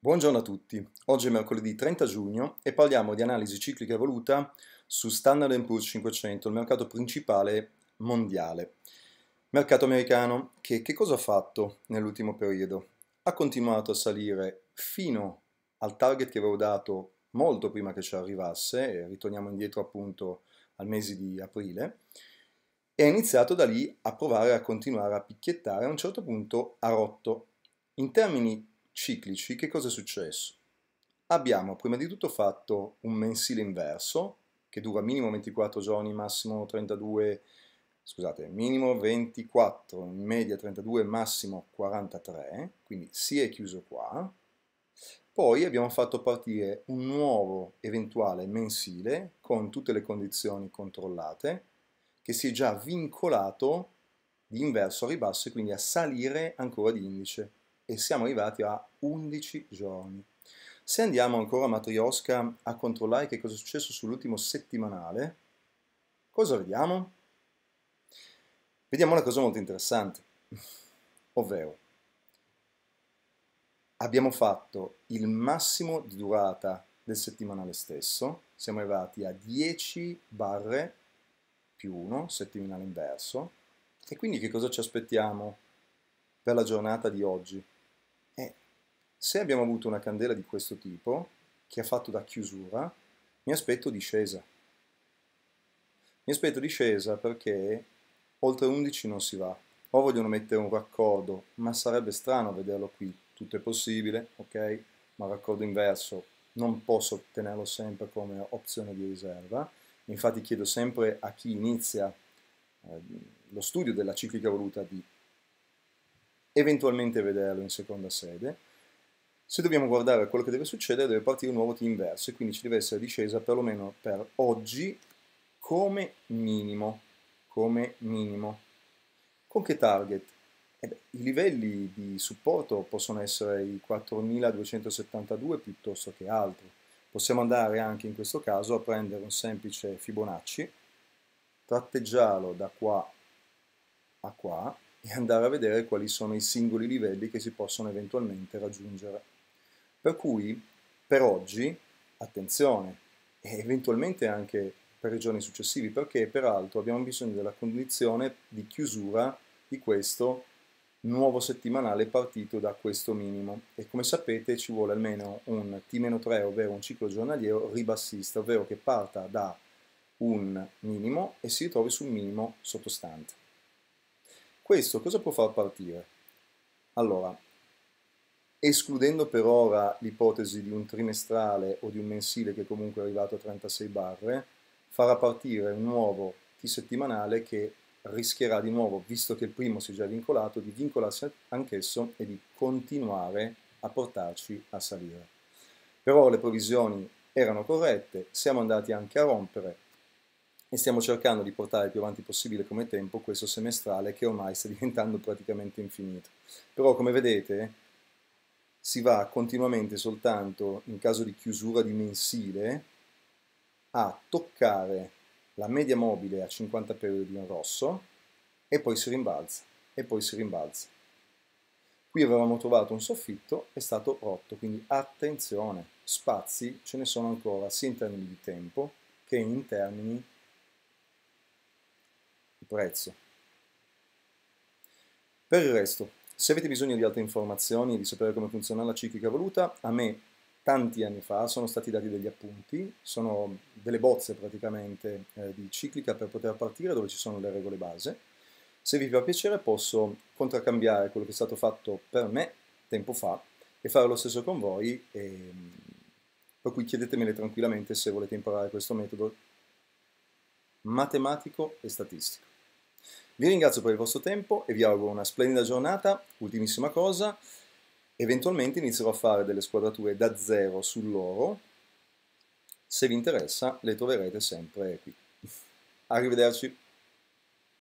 Buongiorno a tutti, oggi è mercoledì 30 giugno e parliamo di analisi ciclica evoluta su Standard Poor's 500, il mercato principale mondiale. Mercato americano che, che cosa ha fatto nell'ultimo periodo? Ha continuato a salire fino al target che avevo dato molto prima che ci arrivasse, ritorniamo indietro appunto al mese di aprile, e ha iniziato da lì a provare a continuare a picchiettare, a un certo punto ha rotto. In termini ciclici, che cosa è successo? Abbiamo prima di tutto fatto un mensile inverso, che dura minimo 24 giorni, massimo 32, scusate, minimo 24, in media 32, massimo 43, quindi si è chiuso qua. Poi abbiamo fatto partire un nuovo eventuale mensile con tutte le condizioni controllate, che si è già vincolato di inverso a ribasso e quindi a salire ancora di indice e siamo arrivati a 11 giorni. Se andiamo ancora a Matrioska a controllare che cosa è successo sull'ultimo settimanale, cosa vediamo? Vediamo una cosa molto interessante, ovvero abbiamo fatto il massimo di durata del settimanale stesso, siamo arrivati a 10 barre più 1, settimanale inverso, e quindi che cosa ci aspettiamo per la giornata di oggi? Se abbiamo avuto una candela di questo tipo, che ha fatto da chiusura, mi aspetto discesa. Mi aspetto discesa perché oltre 11 non si va. O vogliono mettere un raccordo, ma sarebbe strano vederlo qui. Tutto è possibile, ok? Ma raccordo inverso non posso tenerlo sempre come opzione di riserva. Infatti chiedo sempre a chi inizia eh, lo studio della ciclica voluta di eventualmente vederlo in seconda sede se dobbiamo guardare quello che deve succedere, deve partire un nuovo T inverso e quindi ci deve essere discesa perlomeno per oggi come minimo. Come minimo. Con che target? Eh I livelli di supporto possono essere i 4272 piuttosto che altri. Possiamo andare anche in questo caso a prendere un semplice Fibonacci, tratteggiarlo da qua a qua e andare a vedere quali sono i singoli livelli che si possono eventualmente raggiungere. Per cui per oggi, attenzione, e eventualmente anche per i giorni successivi, perché peraltro abbiamo bisogno della condizione di chiusura di questo nuovo settimanale partito da questo minimo e come sapete ci vuole almeno un T-3 ovvero un ciclo giornaliero ribassista ovvero che parta da un minimo e si ritrovi sul minimo sottostante. Questo cosa può far partire? Allora, escludendo per ora l'ipotesi di un trimestrale o di un mensile che comunque è arrivato a 36 barre, farà partire un nuovo T-settimanale che rischierà di nuovo, visto che il primo si è già vincolato, di vincolarsi anch'esso e di continuare a portarci a salire. Però le provisioni erano corrette, siamo andati anche a rompere e stiamo cercando di portare il più avanti possibile come tempo questo semestrale che ormai sta diventando praticamente infinito. Però come vedete si va continuamente soltanto in caso di chiusura di mensile a toccare la media mobile a 50 periodi in rosso e poi si rimbalza e poi si rimbalza. Qui avevamo trovato un soffitto, è stato rotto, quindi attenzione, spazi ce ne sono ancora sia in termini di tempo che in termini di prezzo. Per il resto, se avete bisogno di altre informazioni, e di sapere come funziona la ciclica voluta, a me tanti anni fa sono stati dati degli appunti, sono delle bozze praticamente eh, di ciclica per poter partire dove ci sono le regole base. Se vi fa piacere posso contraccambiare quello che è stato fatto per me tempo fa e fare lo stesso con voi, e, mm, per cui chiedetemele tranquillamente se volete imparare questo metodo matematico e statistico. Vi ringrazio per il vostro tempo e vi auguro una splendida giornata. Ultimissima cosa, eventualmente inizierò a fare delle squadrature da zero sull'oro. Se vi interessa le troverete sempre qui. Arrivederci.